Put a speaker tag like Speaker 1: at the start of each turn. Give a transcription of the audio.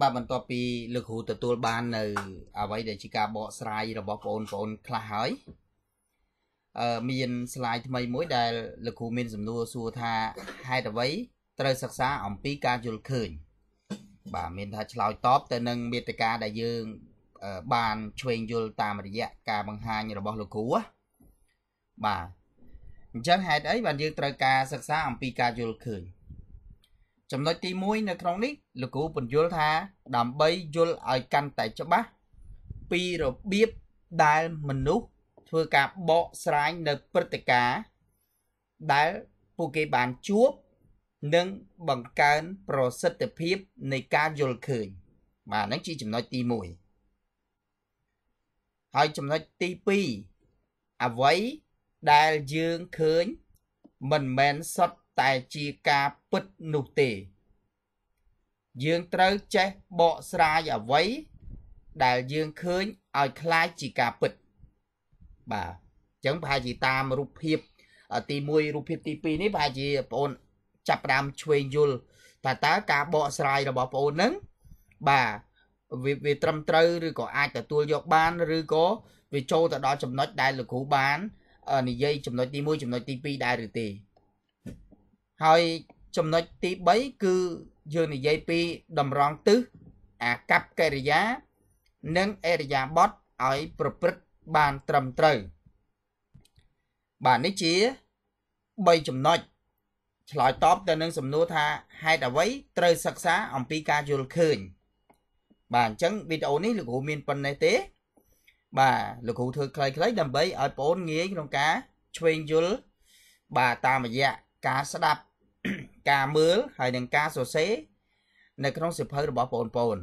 Speaker 1: បាទបន្ទាប់ពីលោកគ្រូទទួលបាននៅអ្វីដែលជាការបកស្រាយរបស់បងប្អូនខ្លះហើយអឺមាន slide ថ្មីមួយដែលលោកគ្រូមាន សំណួរសួរថាហេតុអ្វី ត្រូវសិក្សាអំពីការយល់ឃើញបាទមានថាឆ្លើយតបទៅនឹងមេតិការដែលយើងបានឆ្វេងយល់តាមរយៈការបង្ហាញរបស់លោកគ្រូបាទអញ្ចឹងហេតុអីបានយើងត្រូវការសិក្សាអំពីការយល់ឃើញចំណុចទី1នៅក្នុងនេះលោកគ្រូបញ្យល់ថា ដើម្បីយល់ឲ្យកាន់តែច្បាស់ពីរបៀបដែលមនុស្សធ្វើការបកស្រាយនៅព្រឹត្តិការណ៍ដែលពួកគេបានជួបនិងបង្កើនប្រសិទ្ធភាពនៃការយល់ឃើញបាទហ្នឹងជាចំណុចទី1ហើយចំណុចទី2អ្វីដែលយើងឃើញ មិនមែនសុទ្ធតែជាការពិតនោះទេ យើងត្រូវចេះបកស្រាយអ្វីដែលយើងឃើញឲ្យคล้ายជាការពិតបាទអញ្ចឹងប្រហែលជាតាមរូបភាពទី1រូបភាពទី2នេះប្រហែលជាបងអូនចាប់ផ្ដើមឆ្វេងយល់តើតើការបកស្រាយរបស់បងអូននឹងបាទវាវាត្រឹមត្រូវឬក៏អាចទទួលយកបានឬក៏វាចូលទៅដល់ចំណុចដែលលោកគ្រូបាននិយាយចំណុចទី1ចំណុចទី2ដែរឬទេហើយចំណុចទី3គឺយើងនិយាយពីតម្រង់ទិសអាកប្បកិរិយា និងអរិយាបថឲ្យប្រព្រឹត្តបានត្រឹមត្រូវ បាទនេះជា3ចំណុចឆ្លើយតបទៅនឹងសំណួរថាហេតុអ្វីត្រូវសិក្សាអំពីការយល់ឃើញ បាទអញ្ចឹងវីដេអូនេះលោកគ្រូមានប៉ុណ្ណេះទេ បាទលោកគ្រូធ្វើខ្លីៗដើម្បីឲ្យបងប្អូនងាយក្នុងការឆ្វេងយល់បាទតាមរយៈការស្ដាប់ការមើលហើយនិង ការសរសេរនៅក្នុងសិភៅរបស់បងប្អូន